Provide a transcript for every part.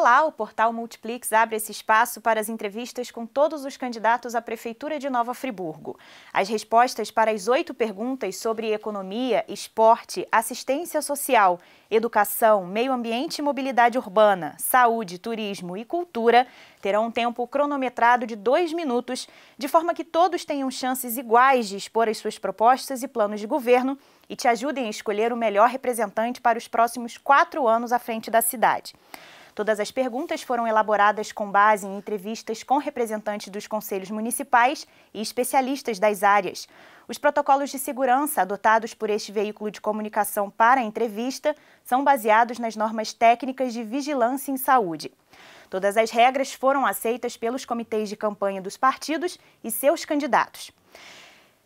Olá, o portal Multiplix abre esse espaço para as entrevistas com todos os candidatos à Prefeitura de Nova Friburgo. As respostas para as oito perguntas sobre economia, esporte, assistência social, educação, meio ambiente e mobilidade urbana, saúde, turismo e cultura terão um tempo cronometrado de dois minutos, de forma que todos tenham chances iguais de expor as suas propostas e planos de governo e te ajudem a escolher o melhor representante para os próximos quatro anos à frente da cidade. Todas as perguntas foram elaboradas com base em entrevistas com representantes dos conselhos municipais e especialistas das áreas. Os protocolos de segurança adotados por este veículo de comunicação para a entrevista são baseados nas normas técnicas de vigilância em saúde. Todas as regras foram aceitas pelos comitês de campanha dos partidos e seus candidatos.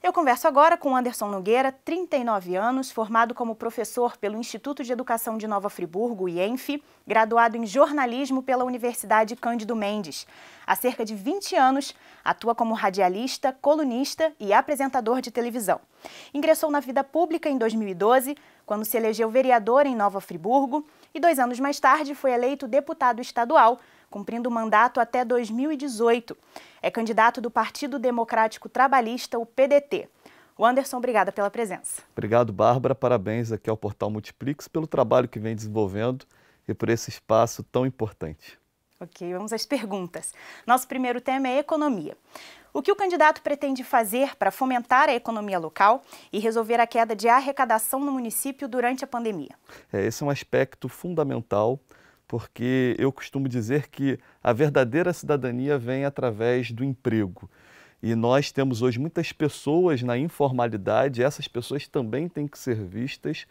Eu converso agora com Anderson Nogueira, 39 anos, formado como professor pelo Instituto de Educação de Nova Friburgo, IENF, graduado em jornalismo pela Universidade Cândido Mendes. Há cerca de 20 anos, atua como radialista, colunista e apresentador de televisão. Ingressou na vida pública em 2012, quando se elegeu vereador em Nova Friburgo, e dois anos mais tarde foi eleito deputado estadual cumprindo o mandato até 2018. É candidato do Partido Democrático Trabalhista, o PDT. O Anderson, obrigada pela presença. Obrigado, Bárbara. Parabéns aqui ao Portal Multiplix pelo trabalho que vem desenvolvendo e por esse espaço tão importante. Ok, vamos às perguntas. Nosso primeiro tema é economia. O que o candidato pretende fazer para fomentar a economia local e resolver a queda de arrecadação no município durante a pandemia? É, esse é um aspecto fundamental porque eu costumo dizer que a verdadeira cidadania vem através do emprego. E nós temos hoje muitas pessoas na informalidade, essas pessoas também têm que ser vistas.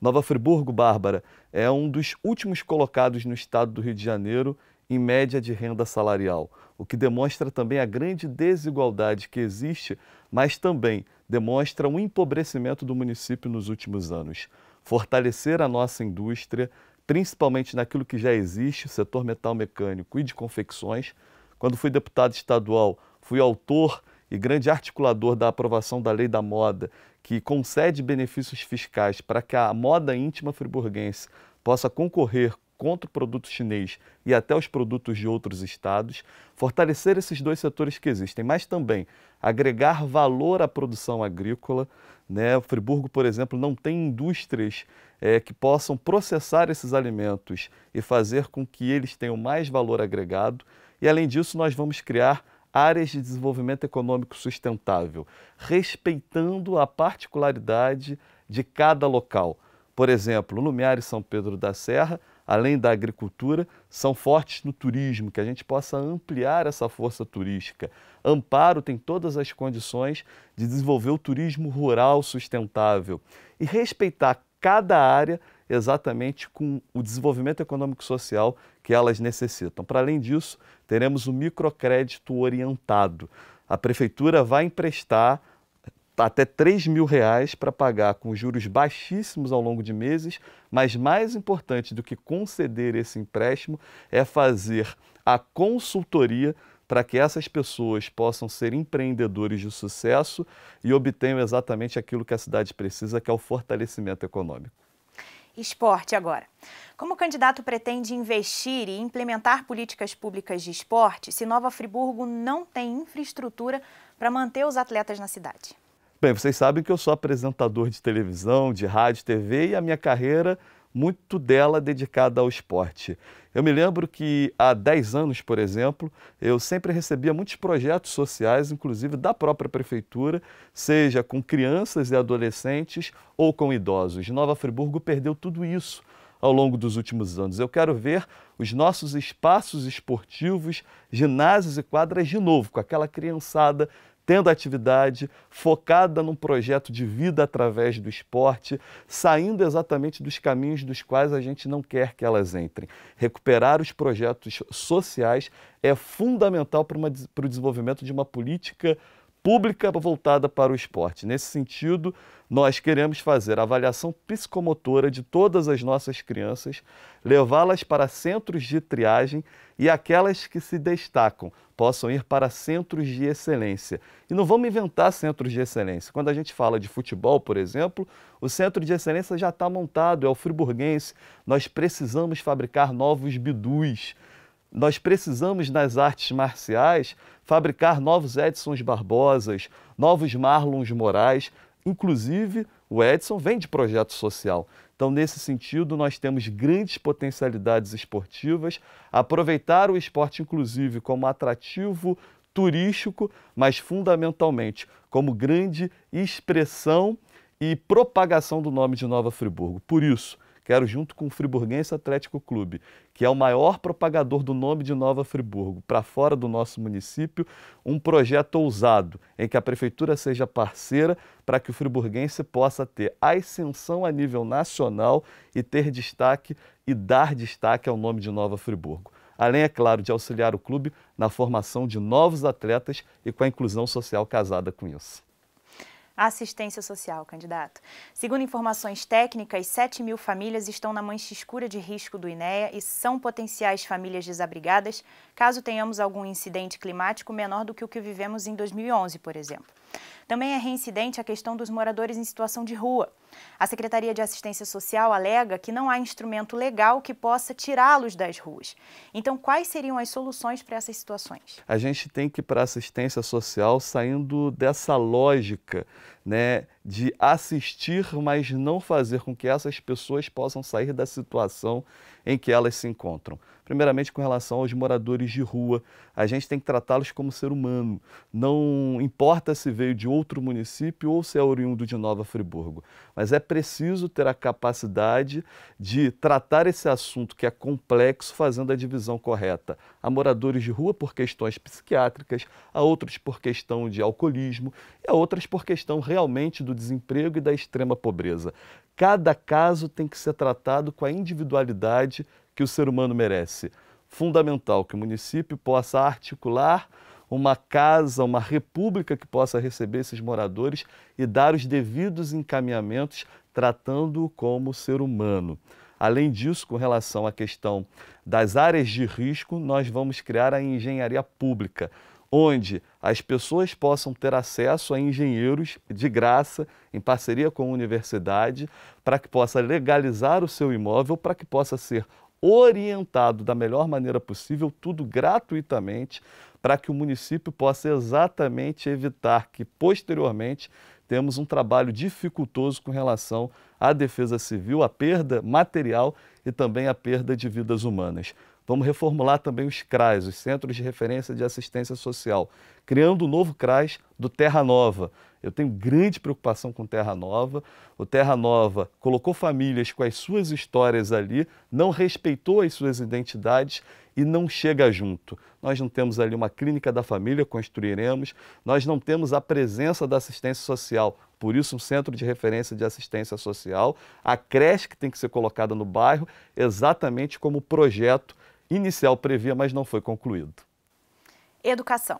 Nova Friburgo, Bárbara, é um dos últimos colocados no estado do Rio de Janeiro em média de renda salarial, o que demonstra também a grande desigualdade que existe, mas também demonstra um empobrecimento do município nos últimos anos. Fortalecer a nossa indústria, principalmente naquilo que já existe, o setor metal mecânico e de confecções. Quando fui deputado estadual, fui autor e grande articulador da aprovação da Lei da Moda, que concede benefícios fiscais para que a moda íntima friburguense possa concorrer contra o produto chinês e até os produtos de outros estados, fortalecer esses dois setores que existem, mas também agregar valor à produção agrícola. Né? O Friburgo, por exemplo, não tem indústrias é, que possam processar esses alimentos e fazer com que eles tenham mais valor agregado. E, além disso, nós vamos criar áreas de desenvolvimento econômico sustentável, respeitando a particularidade de cada local. Por exemplo, no Lumiar e São Pedro da Serra, além da agricultura, são fortes no turismo, que a gente possa ampliar essa força turística. Amparo tem todas as condições de desenvolver o turismo rural sustentável e respeitar cada área exatamente com o desenvolvimento econômico social que elas necessitam. Para além disso, teremos o microcrédito orientado. A prefeitura vai emprestar até 3 mil reais para pagar com juros baixíssimos ao longo de meses, mas mais importante do que conceder esse empréstimo é fazer a consultoria para que essas pessoas possam ser empreendedores de sucesso e obtenham exatamente aquilo que a cidade precisa, que é o fortalecimento econômico. Esporte agora. Como o candidato pretende investir e implementar políticas públicas de esporte se Nova Friburgo não tem infraestrutura para manter os atletas na cidade? Bem, vocês sabem que eu sou apresentador de televisão, de rádio, TV e a minha carreira, muito dela dedicada ao esporte. Eu me lembro que há 10 anos, por exemplo, eu sempre recebia muitos projetos sociais, inclusive da própria prefeitura, seja com crianças e adolescentes ou com idosos. Nova Friburgo perdeu tudo isso ao longo dos últimos anos. Eu quero ver os nossos espaços esportivos, ginásios e quadras de novo, com aquela criançada tendo atividade, focada num projeto de vida através do esporte, saindo exatamente dos caminhos dos quais a gente não quer que elas entrem. Recuperar os projetos sociais é fundamental para, uma, para o desenvolvimento de uma política pública voltada para o esporte. Nesse sentido, nós queremos fazer a avaliação psicomotora de todas as nossas crianças, levá-las para centros de triagem e aquelas que se destacam possam ir para centros de excelência. E não vamos inventar centros de excelência. Quando a gente fala de futebol, por exemplo, o centro de excelência já está montado, é o friburguense. Nós precisamos fabricar novos bidus nós precisamos, nas artes marciais, fabricar novos Edsons Barbosas, novos Marlons Morais. Inclusive, o Edson vem de projeto social. Então, nesse sentido, nós temos grandes potencialidades esportivas. Aproveitar o esporte, inclusive, como atrativo turístico, mas fundamentalmente como grande expressão e propagação do nome de Nova Friburgo. Por isso, Quero, junto com o Friburguense Atlético Clube, que é o maior propagador do nome de Nova Friburgo, para fora do nosso município, um projeto ousado em que a prefeitura seja parceira para que o friburguense possa ter a ascensão a nível nacional e ter destaque e dar destaque ao nome de Nova Friburgo além, é claro, de auxiliar o clube na formação de novos atletas e com a inclusão social casada com isso assistência social, candidato. Segundo informações técnicas, 7 mil famílias estão na mancha escura de risco do INEA e são potenciais famílias desabrigadas caso tenhamos algum incidente climático menor do que o que vivemos em 2011, por exemplo. Também é reincidente a questão dos moradores em situação de rua. A Secretaria de Assistência Social alega que não há instrumento legal que possa tirá-los das ruas. Então, quais seriam as soluções para essas situações? A gente tem que ir para a assistência social saindo dessa lógica né, de assistir, mas não fazer com que essas pessoas possam sair da situação em que elas se encontram. Primeiramente, com relação aos moradores de rua, a gente tem que tratá-los como ser humano. Não importa se veio de outro município ou se é oriundo de Nova Friburgo, mas mas é preciso ter a capacidade de tratar esse assunto que é complexo, fazendo a divisão correta. Há moradores de rua por questões psiquiátricas, há outros por questão de alcoolismo e há outras por questão realmente do desemprego e da extrema pobreza. Cada caso tem que ser tratado com a individualidade que o ser humano merece. Fundamental que o município possa articular uma casa, uma república que possa receber esses moradores e dar os devidos encaminhamentos, tratando-o como ser humano. Além disso, com relação à questão das áreas de risco, nós vamos criar a engenharia pública, onde as pessoas possam ter acesso a engenheiros de graça, em parceria com a universidade, para que possa legalizar o seu imóvel, para que possa ser orientado da melhor maneira possível, tudo gratuitamente, para que o município possa exatamente evitar que, posteriormente, temos um trabalho dificultoso com relação à defesa civil, à perda material e também à perda de vidas humanas. Vamos reformular também os CRAS, os Centros de Referência de Assistência Social, criando o um novo CRAS do Terra Nova, eu tenho grande preocupação com Terra Nova. O Terra Nova colocou famílias com as suas histórias ali, não respeitou as suas identidades e não chega junto. Nós não temos ali uma clínica da família, construiremos, nós não temos a presença da assistência social, por isso um centro de referência de assistência social, a creche que tem que ser colocada no bairro, exatamente como o projeto inicial previa, mas não foi concluído. Educação.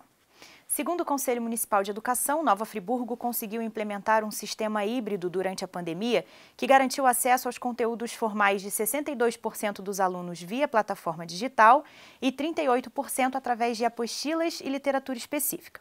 Segundo o Conselho Municipal de Educação, Nova Friburgo conseguiu implementar um sistema híbrido durante a pandemia que garantiu acesso aos conteúdos formais de 62% dos alunos via plataforma digital e 38% através de apostilas e literatura específica.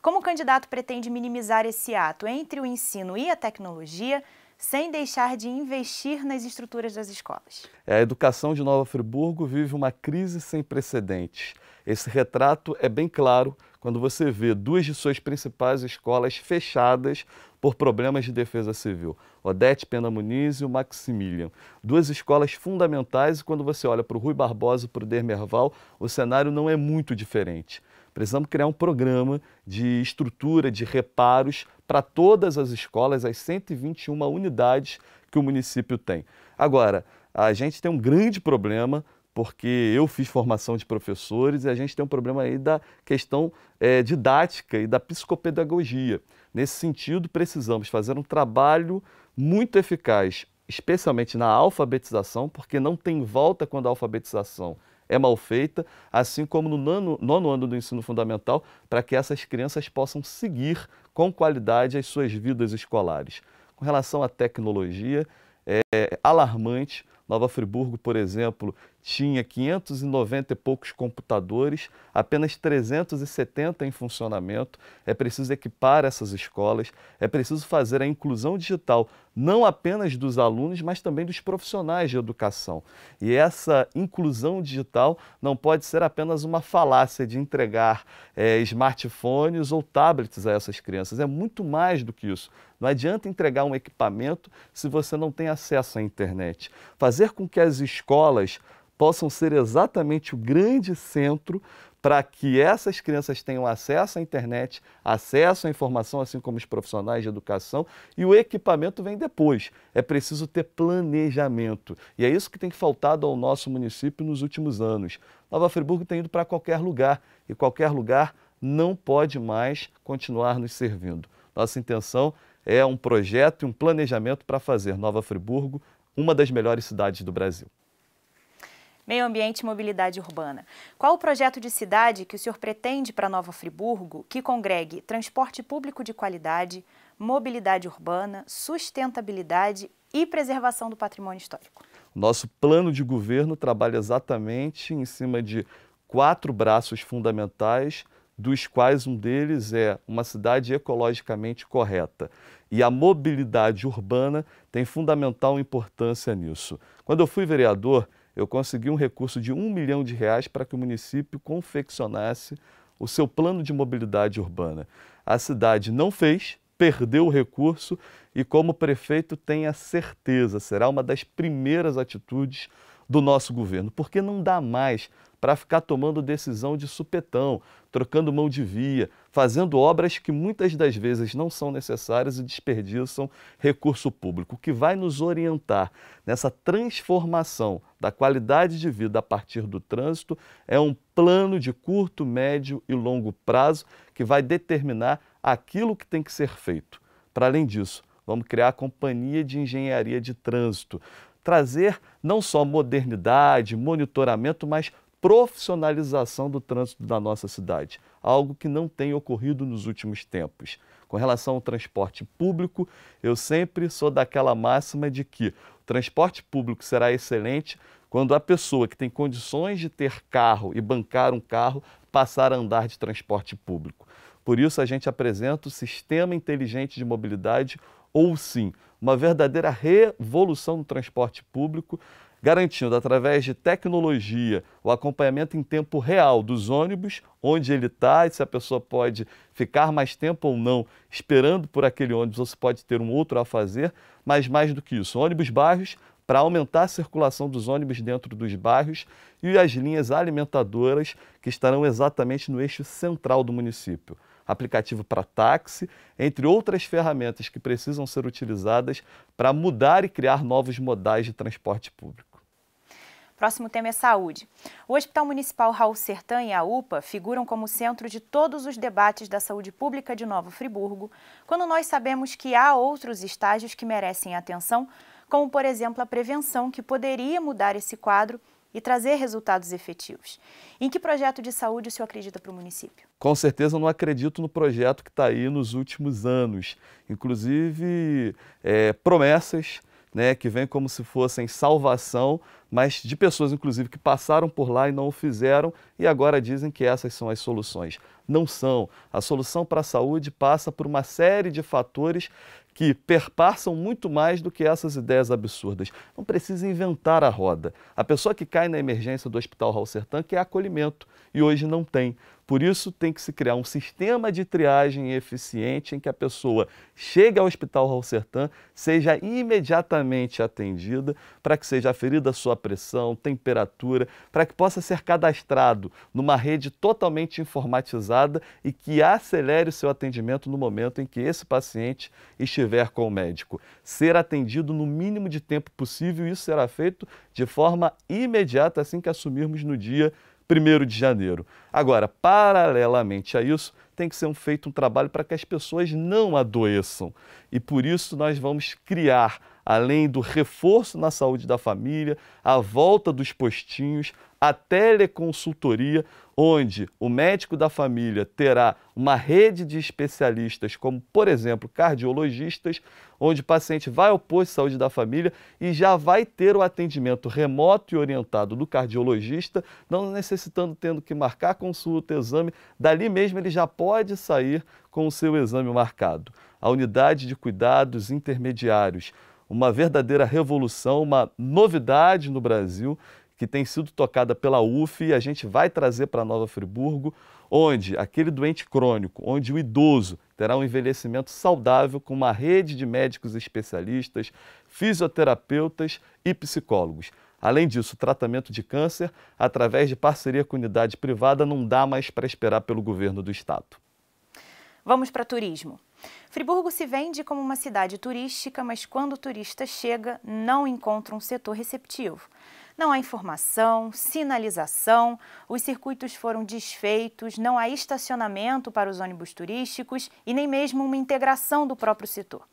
Como o candidato pretende minimizar esse ato entre o ensino e a tecnologia, sem deixar de investir nas estruturas das escolas. É, a educação de Nova Friburgo vive uma crise sem precedentes. Esse retrato é bem claro quando você vê duas de suas principais escolas fechadas por problemas de defesa civil, Odete Pena Muniz e o Maximilian. Duas escolas fundamentais e quando você olha para o Rui Barbosa e para o Dermerval, o cenário não é muito diferente. Precisamos criar um programa de estrutura, de reparos para todas as escolas, as 121 unidades que o município tem. Agora, a gente tem um grande problema porque eu fiz formação de professores e a gente tem um problema aí da questão é, didática e da psicopedagogia. Nesse sentido, precisamos fazer um trabalho muito eficaz, especialmente na alfabetização, porque não tem volta quando a alfabetização é mal feita, assim como no nono, nono ano do ensino fundamental, para que essas crianças possam seguir com qualidade as suas vidas escolares. Com relação à tecnologia, é, é alarmante. Nova Friburgo, por exemplo, tinha 590 e poucos computadores, apenas 370 em funcionamento. É preciso equipar essas escolas, é preciso fazer a inclusão digital não apenas dos alunos, mas também dos profissionais de educação. E essa inclusão digital não pode ser apenas uma falácia de entregar é, smartphones ou tablets a essas crianças. É muito mais do que isso. Não adianta entregar um equipamento se você não tem acesso à internet. Fazer com que as escolas possam ser exatamente o grande centro para que essas crianças tenham acesso à internet, acesso à informação, assim como os profissionais de educação, e o equipamento vem depois. É preciso ter planejamento. E é isso que tem faltado ao nosso município nos últimos anos. Nova Friburgo tem ido para qualquer lugar, e qualquer lugar não pode mais continuar nos servindo. Nossa intenção é um projeto e um planejamento para fazer Nova Friburgo uma das melhores cidades do Brasil. Meio Ambiente e Mobilidade Urbana. Qual o projeto de cidade que o senhor pretende para Nova Friburgo que congregue transporte público de qualidade, mobilidade urbana, sustentabilidade e preservação do patrimônio histórico? Nosso plano de governo trabalha exatamente em cima de quatro braços fundamentais, dos quais um deles é uma cidade ecologicamente correta. E a mobilidade urbana tem fundamental importância nisso. Quando eu fui vereador, eu consegui um recurso de um milhão de reais para que o município confeccionasse o seu plano de mobilidade urbana. A cidade não fez, perdeu o recurso e, como prefeito, tenha certeza, será uma das primeiras atitudes do nosso governo, porque não dá mais para ficar tomando decisão de supetão, trocando mão de via, fazendo obras que muitas das vezes não são necessárias e desperdiçam recurso público. O que vai nos orientar nessa transformação da qualidade de vida a partir do trânsito é um plano de curto, médio e longo prazo que vai determinar aquilo que tem que ser feito. Para além disso, vamos criar a Companhia de Engenharia de Trânsito trazer não só modernidade, monitoramento, mas profissionalização do trânsito da nossa cidade, algo que não tem ocorrido nos últimos tempos. Com relação ao transporte público, eu sempre sou daquela máxima de que o transporte público será excelente quando a pessoa que tem condições de ter carro e bancar um carro passar a andar de transporte público. Por isso, a gente apresenta o Sistema Inteligente de Mobilidade ou sim uma verdadeira revolução no transporte público, garantindo através de tecnologia o acompanhamento em tempo real dos ônibus, onde ele está e se a pessoa pode ficar mais tempo ou não esperando por aquele ônibus ou se pode ter um outro a fazer, mas mais do que isso, ônibus bairros para aumentar a circulação dos ônibus dentro dos bairros e as linhas alimentadoras que estarão exatamente no eixo central do município aplicativo para táxi, entre outras ferramentas que precisam ser utilizadas para mudar e criar novos modais de transporte público. Próximo tema é saúde. O Hospital Municipal Raul Sertan e a UPA figuram como centro de todos os debates da saúde pública de Novo Friburgo, quando nós sabemos que há outros estágios que merecem atenção, como, por exemplo, a prevenção, que poderia mudar esse quadro e trazer resultados efetivos. Em que projeto de saúde o senhor acredita para o município? Com certeza eu não acredito no projeto que está aí nos últimos anos. Inclusive, é, promessas né, que vêm como se fossem salvação, mas de pessoas, inclusive, que passaram por lá e não o fizeram e agora dizem que essas são as soluções. Não são. A solução para a saúde passa por uma série de fatores que perpassam muito mais do que essas ideias absurdas. Não precisa inventar a roda. A pessoa que cai na emergência do Hospital Raul Sertã quer é acolhimento e hoje não tem. Por isso, tem que se criar um sistema de triagem eficiente em que a pessoa chegue ao hospital Raul Sertan, seja imediatamente atendida, para que seja aferida a sua pressão, temperatura, para que possa ser cadastrado numa rede totalmente informatizada e que acelere o seu atendimento no momento em que esse paciente estiver com o médico. Ser atendido no mínimo de tempo possível, isso será feito de forma imediata assim que assumirmos no dia 1 de janeiro. Agora, paralelamente a isso, tem que ser feito um trabalho para que as pessoas não adoeçam. E por isso nós vamos criar além do reforço na saúde da família, a volta dos postinhos, a teleconsultoria, onde o médico da família terá uma rede de especialistas, como, por exemplo, cardiologistas, onde o paciente vai ao posto de saúde da família e já vai ter o atendimento remoto e orientado do cardiologista, não necessitando tendo que marcar consulta, exame, dali mesmo ele já pode sair com o seu exame marcado. A unidade de cuidados intermediários, uma verdadeira revolução, uma novidade no Brasil que tem sido tocada pela UF e a gente vai trazer para Nova Friburgo, onde aquele doente crônico, onde o idoso terá um envelhecimento saudável com uma rede de médicos especialistas, fisioterapeutas e psicólogos. Além disso, o tratamento de câncer, através de parceria com unidade privada, não dá mais para esperar pelo governo do estado. Vamos para turismo. Friburgo se vende como uma cidade turística, mas quando o turista chega, não encontra um setor receptivo. Não há informação, sinalização, os circuitos foram desfeitos, não há estacionamento para os ônibus turísticos e nem mesmo uma integração do próprio setor.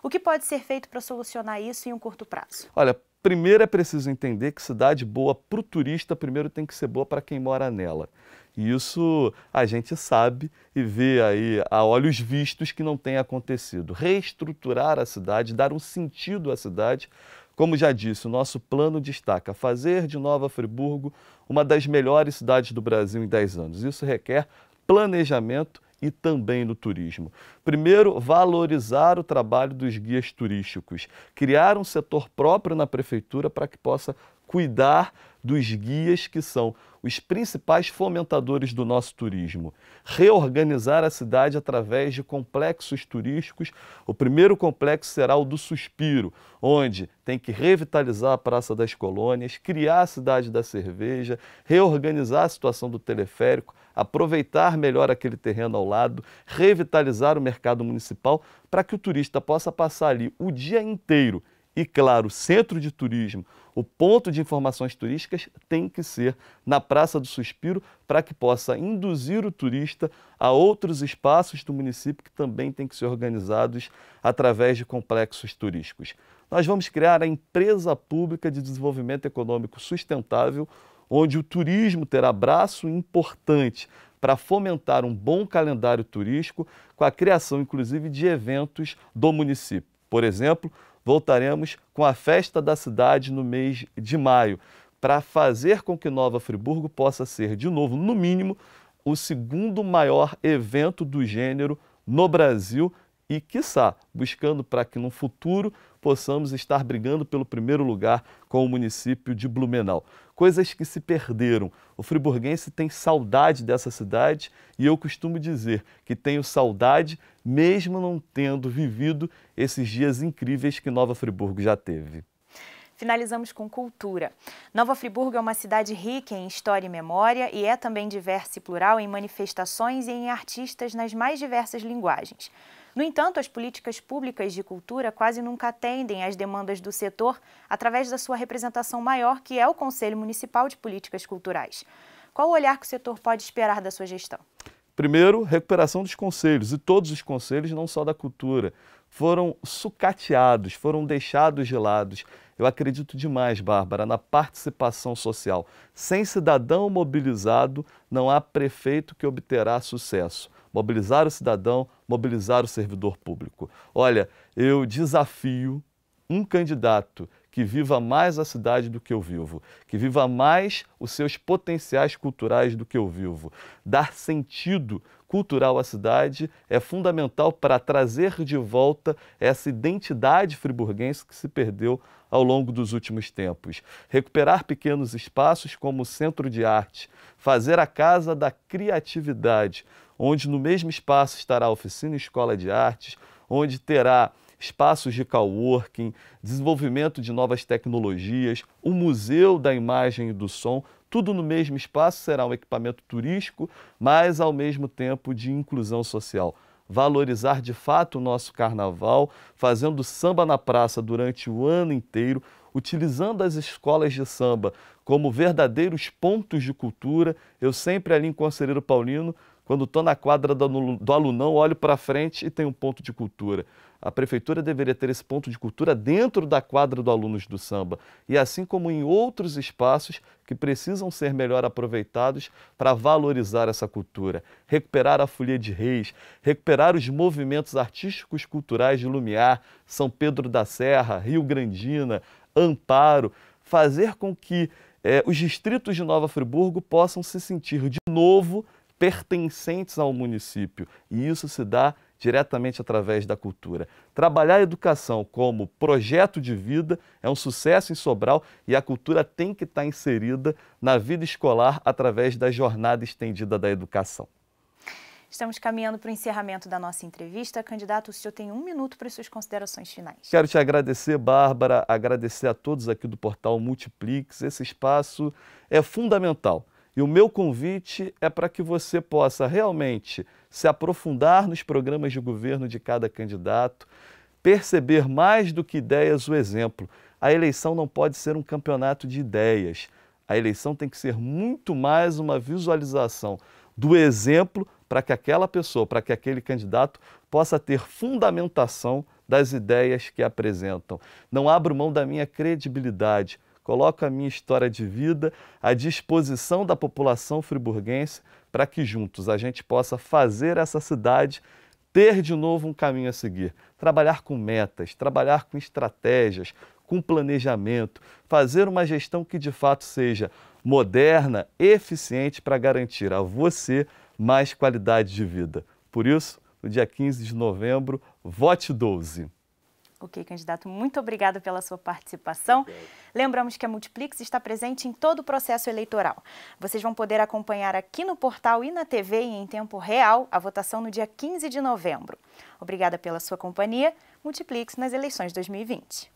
O que pode ser feito para solucionar isso em um curto prazo? Olha, primeiro é preciso entender que cidade boa para o turista, primeiro tem que ser boa para quem mora nela. E isso a gente sabe e vê aí a olhos vistos que não tem acontecido. Reestruturar a cidade, dar um sentido à cidade. Como já disse, o nosso plano destaca fazer de Nova Friburgo uma das melhores cidades do Brasil em 10 anos. Isso requer planejamento e também no turismo. Primeiro, valorizar o trabalho dos guias turísticos, criar um setor próprio na prefeitura para que possa cuidar dos guias que são os principais fomentadores do nosso turismo. Reorganizar a cidade através de complexos turísticos. O primeiro complexo será o do Suspiro, onde tem que revitalizar a Praça das Colônias, criar a cidade da cerveja, reorganizar a situação do teleférico, aproveitar melhor aquele terreno ao lado, revitalizar o mercado municipal para que o turista possa passar ali o dia inteiro e, claro, o centro de turismo, o ponto de informações turísticas tem que ser na Praça do Suspiro para que possa induzir o turista a outros espaços do município que também têm que ser organizados através de complexos turísticos. Nós vamos criar a Empresa Pública de Desenvolvimento Econômico Sustentável, onde o turismo terá braço importante para fomentar um bom calendário turístico, com a criação, inclusive, de eventos do município. Por exemplo, Voltaremos com a festa da cidade no mês de maio, para fazer com que Nova Friburgo possa ser, de novo, no mínimo, o segundo maior evento do gênero no Brasil e, quiçá, buscando para que no futuro possamos estar brigando pelo primeiro lugar com o município de Blumenau. Coisas que se perderam. O friburguense tem saudade dessa cidade e eu costumo dizer que tenho saudade, mesmo não tendo vivido esses dias incríveis que Nova Friburgo já teve. Finalizamos com cultura. Nova Friburgo é uma cidade rica em história e memória e é também diversa e plural em manifestações e em artistas nas mais diversas linguagens. No entanto, as políticas públicas de cultura quase nunca atendem às demandas do setor através da sua representação maior, que é o Conselho Municipal de Políticas Culturais. Qual o olhar que o setor pode esperar da sua gestão? Primeiro, recuperação dos conselhos, e todos os conselhos, não só da cultura, foram sucateados, foram deixados de lado. Eu acredito demais, Bárbara, na participação social. Sem cidadão mobilizado, não há prefeito que obterá sucesso. Mobilizar o cidadão, mobilizar o servidor público. Olha, eu desafio um candidato que viva mais a cidade do que eu vivo, que viva mais os seus potenciais culturais do que eu vivo. Dar sentido cultural à cidade é fundamental para trazer de volta essa identidade friburguense que se perdeu ao longo dos últimos tempos. Recuperar pequenos espaços como o centro de arte, fazer a casa da criatividade, onde no mesmo espaço estará a oficina e escola de artes, onde terá espaços de coworking, desenvolvimento de novas tecnologias, um museu da imagem e do som, tudo no mesmo espaço, será um equipamento turístico, mas ao mesmo tempo de inclusão social. Valorizar de fato o nosso carnaval, fazendo samba na praça durante o ano inteiro, utilizando as escolas de samba como verdadeiros pontos de cultura. Eu sempre ali em Conselheiro Paulino quando estou na quadra do, do alunão, olho para frente e tem um ponto de cultura. A prefeitura deveria ter esse ponto de cultura dentro da quadra do Alunos do Samba. E assim como em outros espaços que precisam ser melhor aproveitados para valorizar essa cultura, recuperar a Folia de Reis, recuperar os movimentos artísticos culturais de Lumiar, São Pedro da Serra, Rio Grandina, Amparo, fazer com que eh, os distritos de Nova Friburgo possam se sentir de novo pertencentes ao município, e isso se dá diretamente através da cultura. Trabalhar a educação como projeto de vida é um sucesso em Sobral e a cultura tem que estar tá inserida na vida escolar através da jornada estendida da educação. Estamos caminhando para o encerramento da nossa entrevista. Candidato, o senhor tem um minuto para as suas considerações finais. Quero te agradecer, Bárbara, agradecer a todos aqui do portal Multiplix. Esse espaço é fundamental e o meu convite é para que você possa realmente se aprofundar nos programas de governo de cada candidato, perceber mais do que ideias o exemplo. A eleição não pode ser um campeonato de ideias. A eleição tem que ser muito mais uma visualização do exemplo para que aquela pessoa, para que aquele candidato possa ter fundamentação das ideias que apresentam. Não abro mão da minha credibilidade coloco a minha história de vida à disposição da população friburguense para que juntos a gente possa fazer essa cidade ter de novo um caminho a seguir, trabalhar com metas, trabalhar com estratégias, com planejamento, fazer uma gestão que de fato seja moderna, eficiente para garantir a você mais qualidade de vida. Por isso, no dia 15 de novembro, vote 12. Ok, candidato, muito obrigado pela sua participação. Obrigado. Lembramos que a Multiplix está presente em todo o processo eleitoral. Vocês vão poder acompanhar aqui no portal e na TV em tempo real a votação no dia 15 de novembro. Obrigada pela sua companhia. Multiplix nas eleições 2020.